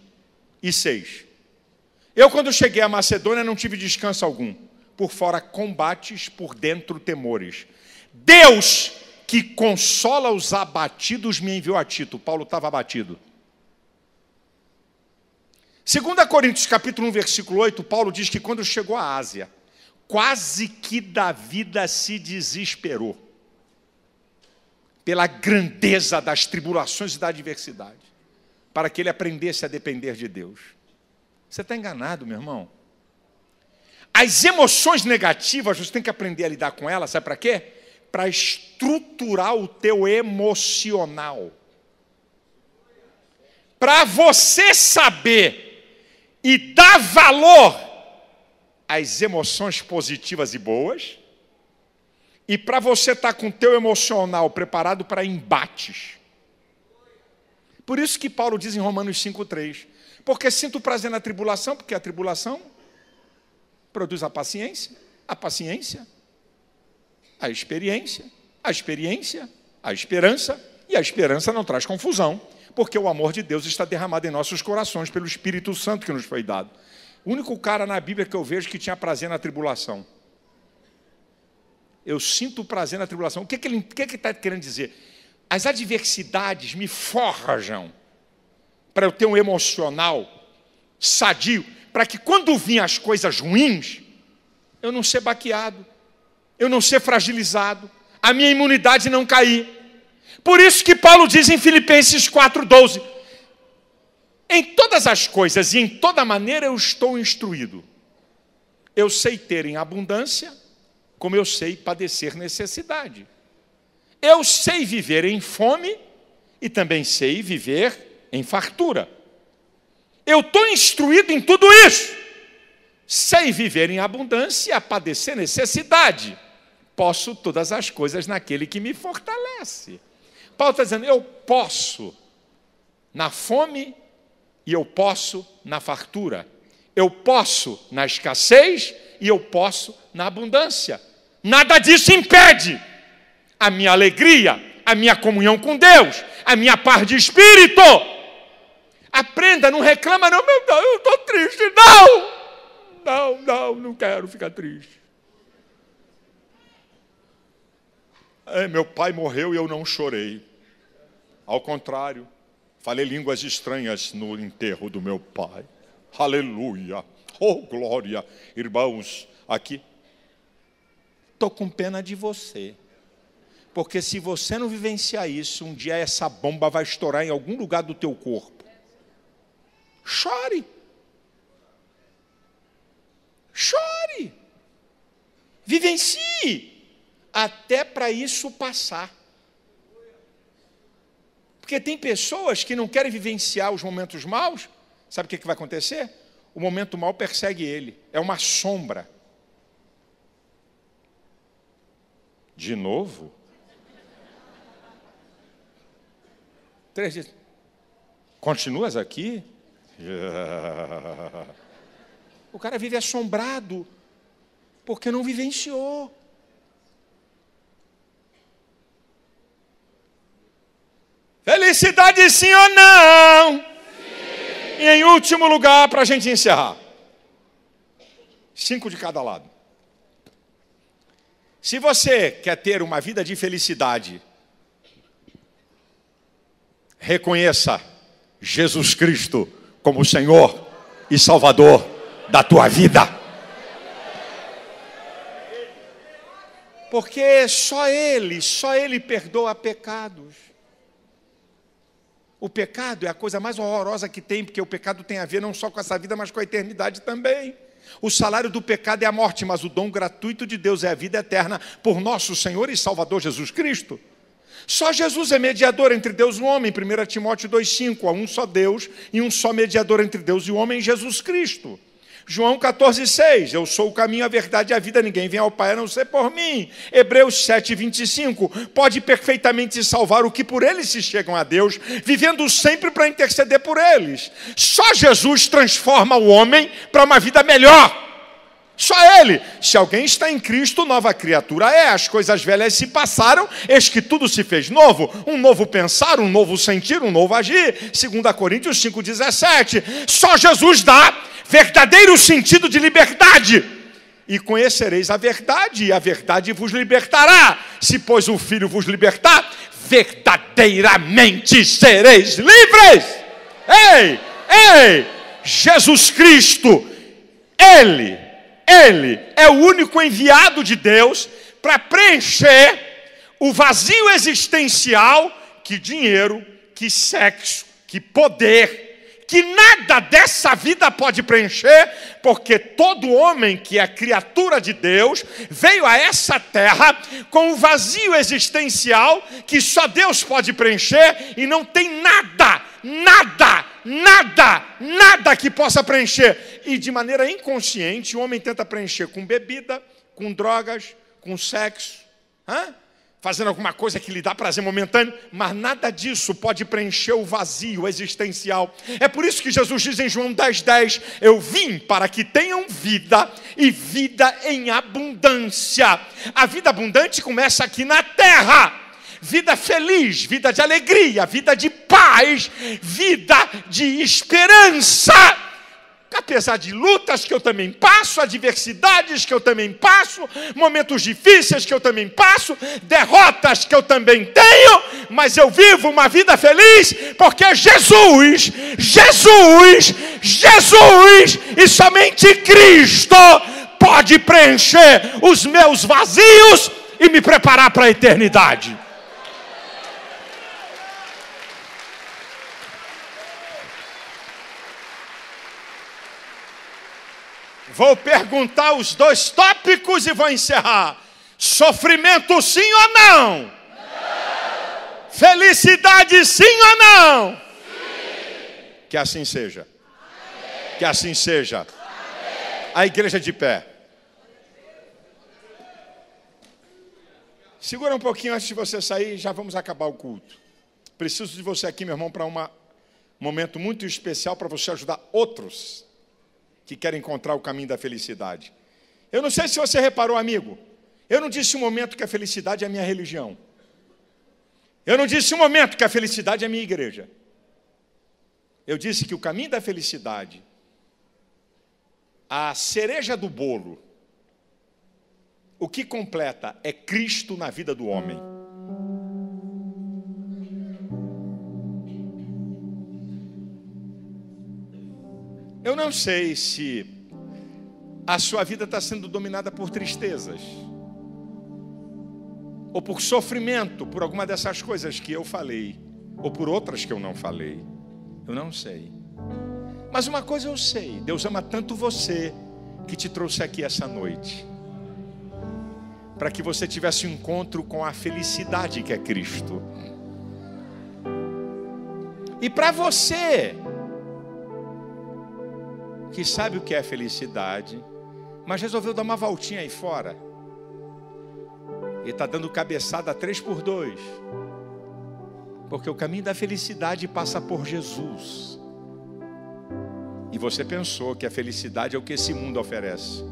e 6. Eu, quando cheguei à Macedônia, não tive descanso algum por fora combates, por dentro temores. Deus que consola os abatidos me enviou a Tito. Paulo estava abatido. 2 Coríntios capítulo 1, versículo 8, Paulo diz que quando chegou à Ásia, quase que da vida se desesperou pela grandeza das tribulações e da adversidade, para que ele aprendesse a depender de Deus. Você está enganado, meu irmão. As emoções negativas, você tem que aprender a lidar com elas, sabe para quê? Para estruturar o teu emocional. Para você saber e dar valor às emoções positivas e boas, e para você estar tá com o teu emocional preparado para embates. Por isso que Paulo diz em Romanos 5,3, porque sinto prazer na tribulação, porque a tribulação produz a paciência, a paciência, a experiência, a experiência, a esperança, e a esperança não traz confusão, porque o amor de Deus está derramado em nossos corações pelo Espírito Santo que nos foi dado. O único cara na Bíblia que eu vejo que tinha prazer na tribulação. Eu sinto prazer na tribulação. O que, é que ele que é que está querendo dizer? As adversidades me forrajam para eu ter um emocional sadio para que quando vinham as coisas ruins, eu não ser baqueado, eu não ser fragilizado, a minha imunidade não cair. Por isso que Paulo diz em Filipenses 4,12: Em todas as coisas e em toda maneira eu estou instruído. Eu sei ter em abundância, como eu sei padecer necessidade. Eu sei viver em fome e também sei viver em fartura. Eu estou instruído em tudo isso. Sei viver em abundância e a padecer necessidade. Posso todas as coisas naquele que me fortalece. Paulo está dizendo: eu posso na fome e eu posso na fartura. Eu posso na escassez e eu posso na abundância. Nada disso impede a minha alegria, a minha comunhão com Deus, a minha paz de espírito Aprenda, não reclama, não, meu Deus, eu estou triste. Não! Não, não, não quero ficar triste. É, meu pai morreu e eu não chorei. Ao contrário, falei línguas estranhas no enterro do meu pai. Aleluia! Oh, glória! Irmãos, aqui, estou com pena de você. Porque se você não vivenciar isso, um dia essa bomba vai estourar em algum lugar do teu corpo. Chore. Chore. Vivencie. Até para isso passar. Porque tem pessoas que não querem vivenciar os momentos maus. Sabe o que, que vai acontecer? O momento mal persegue ele. É uma sombra. De novo? Três dias. Continuas aqui? O cara vive assombrado porque não vivenciou. Felicidade sim ou não? Sim. E em último lugar, para a gente encerrar. Cinco de cada lado. Se você quer ter uma vida de felicidade, reconheça Jesus Cristo como Senhor e Salvador da tua vida. Porque só Ele, só Ele perdoa pecados. O pecado é a coisa mais horrorosa que tem, porque o pecado tem a ver não só com essa vida, mas com a eternidade também. O salário do pecado é a morte, mas o dom gratuito de Deus é a vida eterna por nosso Senhor e Salvador Jesus Cristo. Só Jesus é mediador entre Deus e o homem, 1 Timóteo 2,5, há um só Deus e um só mediador entre Deus e o homem, Jesus Cristo. João 14,6, eu sou o caminho, a verdade e a vida, ninguém vem ao Pai a não ser por mim. Hebreus 7,25, pode perfeitamente salvar o que por eles se chegam a Deus, vivendo sempre para interceder por eles. Só Jesus transforma o homem para uma vida melhor. Só ele. Se alguém está em Cristo, nova criatura é. As coisas velhas se passaram, eis que tudo se fez novo. Um novo pensar, um novo sentir, um novo agir. 2 Coríntios 5,17. Só Jesus dá verdadeiro sentido de liberdade. E conhecereis a verdade, e a verdade vos libertará. Se, pois, o Filho vos libertar, verdadeiramente sereis livres. Ei, ei, Jesus Cristo, Ele ele é o único enviado de Deus para preencher o vazio existencial que dinheiro, que sexo, que poder, que nada dessa vida pode preencher, porque todo homem que é criatura de Deus veio a essa terra com o vazio existencial que só Deus pode preencher e não tem nada, nada nada, nada que possa preencher. E de maneira inconsciente, o homem tenta preencher com bebida, com drogas, com sexo, hã? fazendo alguma coisa que lhe dá prazer momentâneo, mas nada disso pode preencher o vazio existencial. É por isso que Jesus diz em João 10,10: 10, Eu vim para que tenham vida e vida em abundância. A vida abundante começa aqui na terra vida feliz, vida de alegria, vida de paz, vida de esperança. Apesar de lutas que eu também passo, adversidades que eu também passo, momentos difíceis que eu também passo, derrotas que eu também tenho, mas eu vivo uma vida feliz porque Jesus, Jesus, Jesus e somente Cristo pode preencher os meus vazios e me preparar para a eternidade. Vou perguntar os dois tópicos e vou encerrar. Sofrimento sim ou não? não. Felicidade sim ou não? Sim. Que assim seja. Amém. Que assim seja. Amém. A igreja de pé. Segura um pouquinho antes de você sair, já vamos acabar o culto. Preciso de você aqui, meu irmão, para um momento muito especial para você ajudar outros que quer encontrar o caminho da felicidade. Eu não sei se você reparou, amigo. Eu não disse um momento que a felicidade é a minha religião. Eu não disse um momento que a felicidade é a minha igreja. Eu disse que o caminho da felicidade, a cereja do bolo, o que completa é Cristo na vida do homem. sei se a sua vida está sendo dominada por tristezas, ou por sofrimento, por alguma dessas coisas que eu falei, ou por outras que eu não falei. Eu não sei. Mas uma coisa eu sei: Deus ama tanto você que te trouxe aqui essa noite, para que você tivesse um encontro com a felicidade que é Cristo. E para você que sabe o que é felicidade, mas resolveu dar uma voltinha aí fora. E está dando cabeçada três por dois. Porque o caminho da felicidade passa por Jesus. E você pensou que a felicidade é o que esse mundo oferece.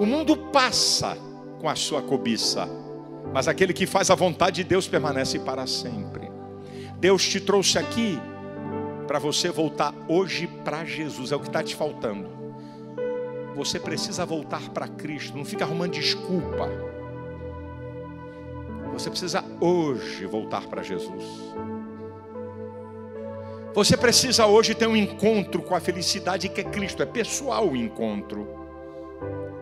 O mundo passa com a sua cobiça, mas aquele que faz a vontade de Deus permanece para sempre. Deus te trouxe aqui para você voltar hoje para Jesus, é o que está te faltando. Você precisa voltar para Cristo, não fica arrumando desculpa. Você precisa hoje voltar para Jesus. Você precisa hoje ter um encontro com a felicidade que é Cristo, é pessoal o encontro.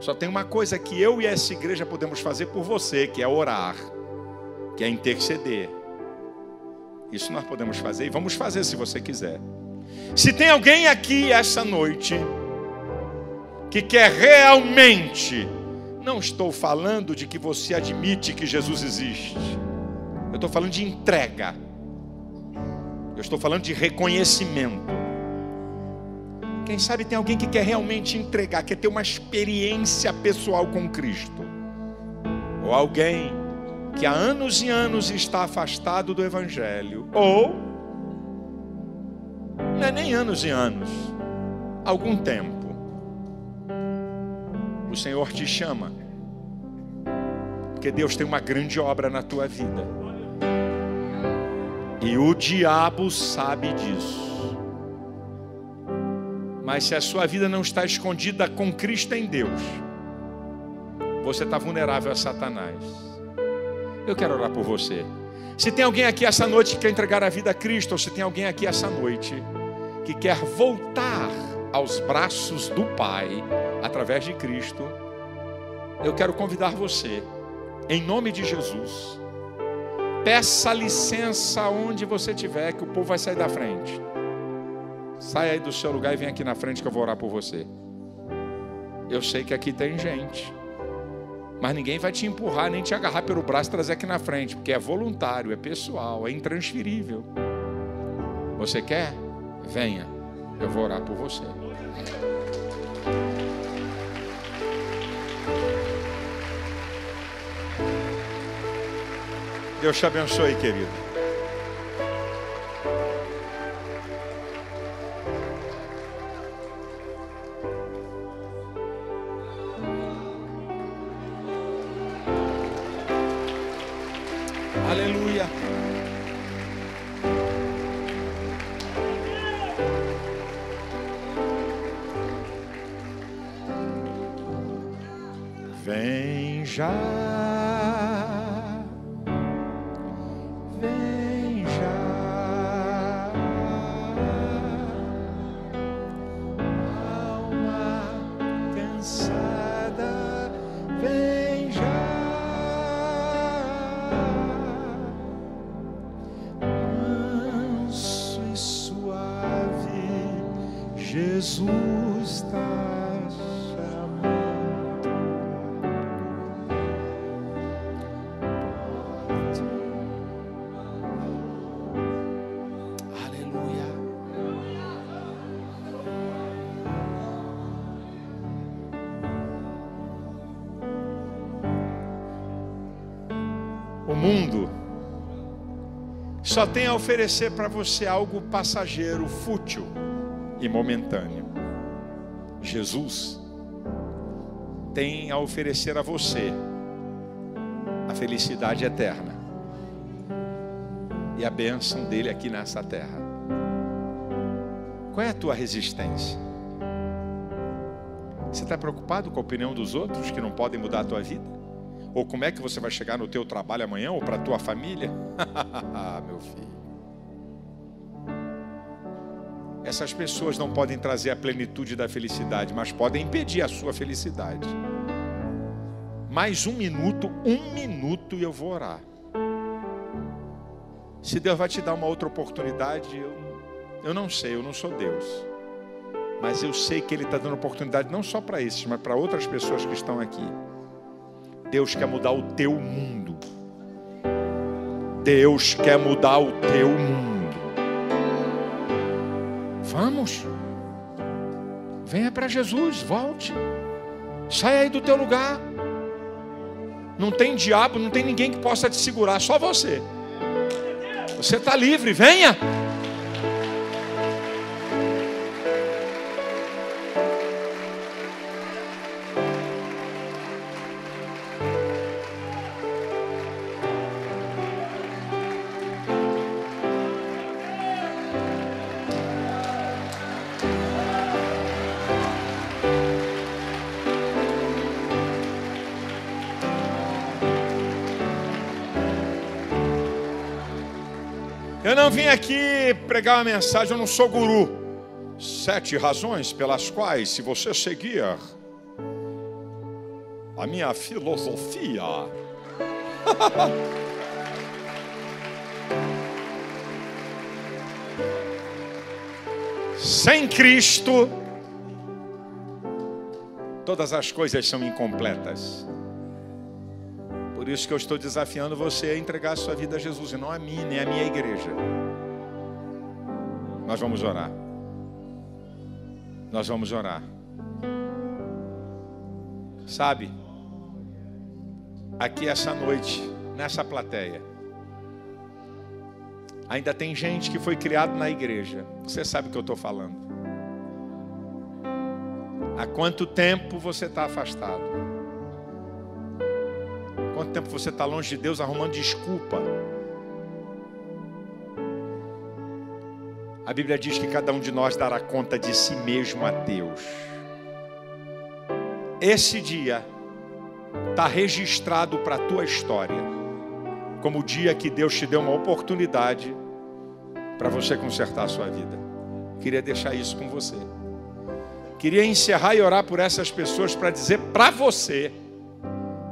Só tem uma coisa que eu e essa igreja podemos fazer por você, que é orar, que é interceder isso nós podemos fazer e vamos fazer se você quiser. Se tem alguém aqui essa noite que quer realmente, não estou falando de que você admite que Jesus existe, eu estou falando de entrega, eu estou falando de reconhecimento. Quem sabe tem alguém que quer realmente entregar, quer ter uma experiência pessoal com Cristo, ou alguém que há anos e anos está afastado do Evangelho, ou não é nem anos e anos, algum tempo, o Senhor te chama, porque Deus tem uma grande obra na tua vida, e o diabo sabe disso. Mas se a sua vida não está escondida com Cristo em Deus, você está vulnerável a Satanás. Eu quero orar por você. Se tem alguém aqui essa noite que quer entregar a vida a Cristo, ou se tem alguém aqui essa noite que quer voltar aos braços do Pai através de Cristo, eu quero convidar você, em nome de Jesus, peça licença onde você estiver, que o povo vai sair da frente. Sai aí do seu lugar e vem aqui na frente que eu vou orar por você. Eu sei que aqui tem gente mas ninguém vai te empurrar nem te agarrar pelo braço e trazer aqui na frente, porque é voluntário, é pessoal, é intransferível. Você quer? Venha, eu vou orar por você. Deus te abençoe, querido. só tem a oferecer para você algo passageiro, fútil e momentâneo. Jesus tem a oferecer a você a felicidade eterna e a bênção dele aqui nessa terra. Qual é a tua resistência? Você está preocupado com a opinião dos outros que não podem mudar a tua vida? ou como é que você vai chegar no teu trabalho amanhã ou para a tua família? Meu filho. Essas pessoas não podem trazer a plenitude da felicidade, mas podem impedir a sua felicidade. Mais um minuto, um minuto e eu vou orar. Se Deus vai te dar uma outra oportunidade, eu, eu não sei, eu não sou Deus. Mas eu sei que Ele está dando oportunidade não só para esses, mas para outras pessoas que estão aqui. Deus quer mudar o teu mundo. Deus quer mudar o teu mundo. Vamos. Venha para Jesus, volte. Sai aí do teu lugar. Não tem diabo, não tem ninguém que possa te segurar, só você. Você está livre, venha. eu vim aqui pregar uma mensagem, eu não sou guru. Sete razões pelas quais, se você seguir a minha filosofia, sem Cristo, todas as coisas são incompletas isso que eu estou desafiando você a entregar a sua vida a Jesus e não a mim, nem a minha igreja. Nós vamos orar. Nós vamos orar. Sabe? Aqui essa noite, nessa plateia, ainda tem gente que foi criado na igreja. Você sabe o que eu estou falando. Há quanto tempo você está afastado? quanto tempo você está longe de Deus arrumando desculpa. A Bíblia diz que cada um de nós dará conta de si mesmo a Deus. Esse dia está registrado para a tua história, como o dia que Deus te deu uma oportunidade para você consertar a sua vida. Queria deixar isso com você. Queria encerrar e orar por essas pessoas para dizer para você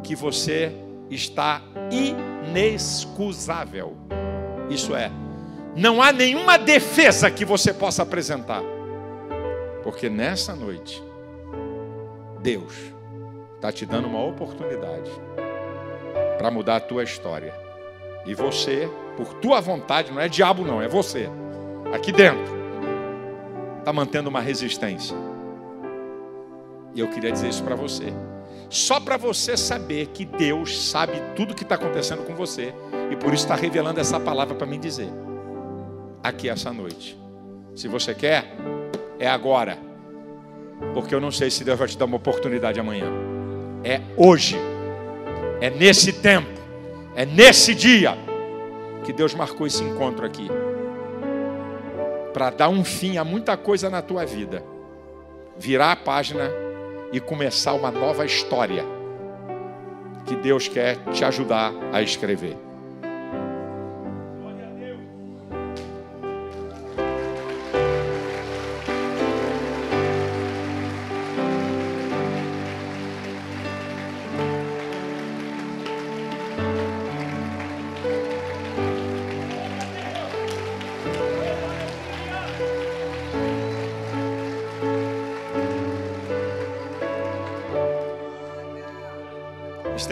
que você está inexcusável. Isso é, não há nenhuma defesa que você possa apresentar. Porque nessa noite, Deus está te dando uma oportunidade para mudar a tua história. E você, por tua vontade, não é diabo, não, é você, aqui dentro, está mantendo uma resistência. E eu queria dizer isso para você. Só para você saber que Deus sabe tudo que está acontecendo com você e por isso está revelando essa palavra para mim dizer. Aqui essa noite. Se você quer, é agora. Porque eu não sei se Deus vai te dar uma oportunidade amanhã. É hoje. É nesse tempo. É nesse dia que Deus marcou esse encontro aqui para dar um fim a muita coisa na tua vida. Virar a página e começar uma nova história que Deus quer te ajudar a escrever.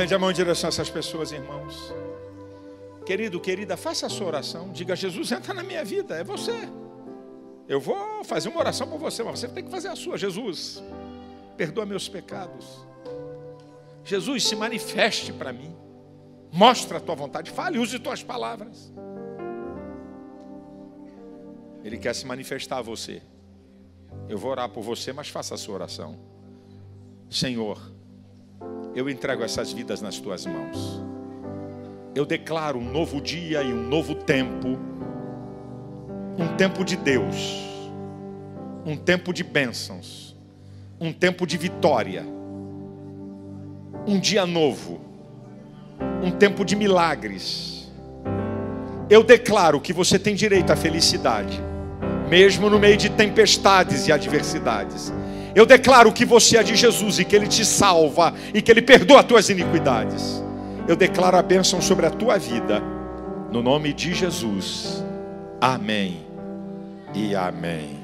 Estende a mão em direção a essas pessoas, irmãos. Querido, querida, faça a sua oração. Diga, Jesus, entra na minha vida, é você. Eu vou fazer uma oração por você, mas você tem que fazer a sua. Jesus, perdoa meus pecados. Jesus, se manifeste para mim. Mostra a tua vontade. Fale, use tuas palavras. Ele quer se manifestar a você. Eu vou orar por você, mas faça a sua oração. Senhor, eu entrego essas vidas nas tuas mãos. Eu declaro um novo dia e um novo tempo, um tempo de Deus, um tempo de bênçãos, um tempo de vitória, um dia novo, um tempo de milagres. Eu declaro que você tem direito à felicidade, mesmo no meio de tempestades e adversidades eu declaro que você é de Jesus e que Ele te salva e que Ele perdoa as tuas iniquidades. Eu declaro a bênção sobre a tua vida, no nome de Jesus. Amém e amém.